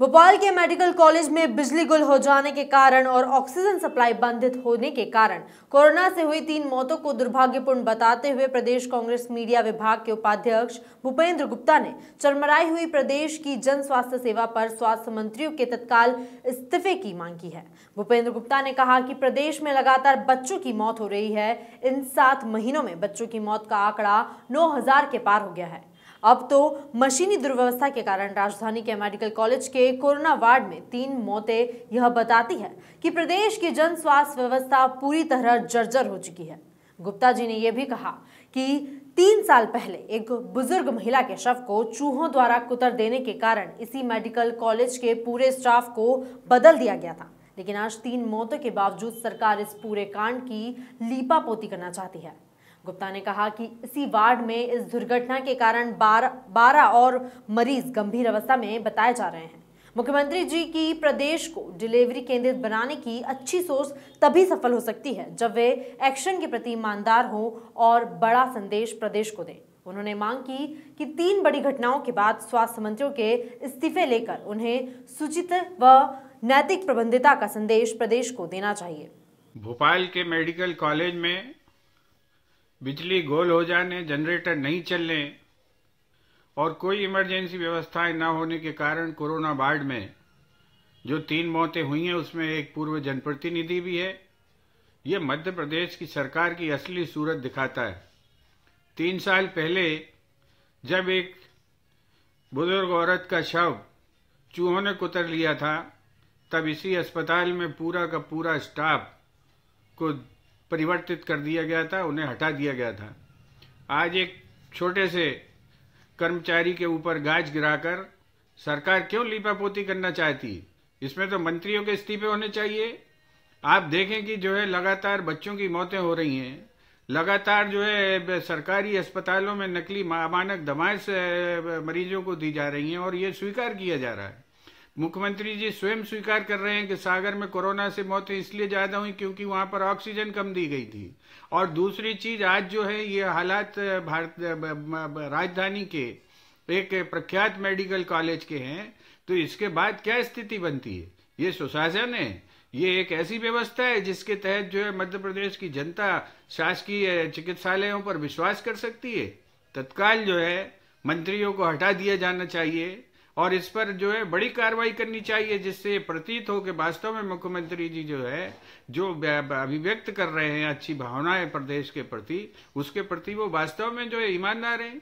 भोपाल के medical college में बिजली गुल हो जाने के कारण और ऑक्सीजन सप्लाई बाधित होने के कारण कोरोना से हुई तीन मौतों को दुर्भाग्यपूर्ण बताते हुए प्रदेश कांग्रेस मीडिया विभाग के उपाध्यक्ष भूपेंद्र गुप्ता ने चरमराई हुई प्रदेश की जन स्वास्थ्य सेवा पर स्वास्थ्य मंत्रियों के तत्काल इस्तीफे की मांग की है भूपेंद्र गुप्ता ने कहा कि प्रदेश में लगातार बच्चों की मौत हो रही है इन सात महीनों में बच्चों की मौत का आंकड़ा नौ के पार हो गया है अब तो मशीनी दुर्व्यवस्था के कारण राजधानी के मेडिकल कॉलेज के कोरोना वार्ड में तीन मौतें यह बताती है कि प्रदेश की जन स्वास्थ्य व्यवस्था पूरी तरह जर्जर हो चुकी है गुप्ता जी ने यह भी कहा कि तीन साल पहले एक बुजुर्ग महिला के शव को चूहों द्वारा कुतर देने के कारण इसी मेडिकल कॉलेज के पूरे स्टाफ को बदल दिया गया था लेकिन आज तीन मौतों के बावजूद सरकार इस पूरे कांड की लीपापोती करना चाहती है गुप्ता ने कहा कि इसी वार्ड में इस दुर्घटना के कारण बारह और मरीज गंभीर अवस्था में बताए जा रहे हैं मुख्यमंत्री जी की प्रदेश को डिलीवरी केंद्रित बनाने की अच्छी सोच तभी सफल हो सकती है जब वे एक्शन के प्रति ईमानदार हों और बड़ा संदेश प्रदेश को दें उन्होंने मांग की कि तीन बड़ी घटनाओं के बाद स्वास्थ्य मंत्रियों के इस्तीफे लेकर उन्हें सूचित व नैतिक प्रबंधिता का संदेश प्रदेश को देना चाहिए भोपाल के मेडिकल कॉलेज में बिजली गोल हो जाने जनरेटर नहीं चलने और कोई इमरजेंसी व्यवस्थाएं न होने के कारण कोरोना वार्ड में जो तीन मौतें हुई हैं उसमें एक पूर्व जनप्रतिनिधि भी है ये मध्य प्रदेश की सरकार की असली सूरत दिखाता है तीन साल पहले जब एक बुजुर्ग औरत का शव चूहों ने कुतर लिया था तब इसी अस्पताल में पूरा का पूरा स्टाफ को परिवर्तित कर दिया गया था उन्हें हटा दिया गया था आज एक छोटे से कर्मचारी के ऊपर गाज गिराकर सरकार क्यों लीपापोती करना चाहती इसमें तो मंत्रियों के इस्तीफे होने चाहिए आप देखें कि जो है लगातार बच्चों की मौतें हो रही हैं लगातार जो है सरकारी अस्पतालों में नकली मानक दवाएं मरीजों को दी जा रही हैं और ये स्वीकार किया जा रहा है मुख्यमंत्री जी स्वयं स्वीकार कर रहे हैं कि सागर में कोरोना से मौतें इसलिए ज्यादा हुई क्योंकि वहां पर ऑक्सीजन कम दी गई थी और दूसरी चीज आज जो है ये हालात भारत राजधानी के एक प्रख्यात मेडिकल कॉलेज के हैं तो इसके बाद क्या स्थिति बनती है ये सुशासन है ये एक ऐसी व्यवस्था है जिसके तहत जो है मध्य प्रदेश की जनता शासकीय चिकित्सालयों पर विश्वास कर सकती है तत्काल जो है मंत्रियों को हटा दिया जाना चाहिए और इस पर जो है बड़ी कार्रवाई करनी चाहिए जिससे प्रतीत हो कि वास्तव में मुख्यमंत्री जी जो है जो अभिव्यक्त कर रहे हैं अच्छी भावनाएं प्रदेश के प्रति उसके प्रति वो वास्तव में जो है ईमानदार हैं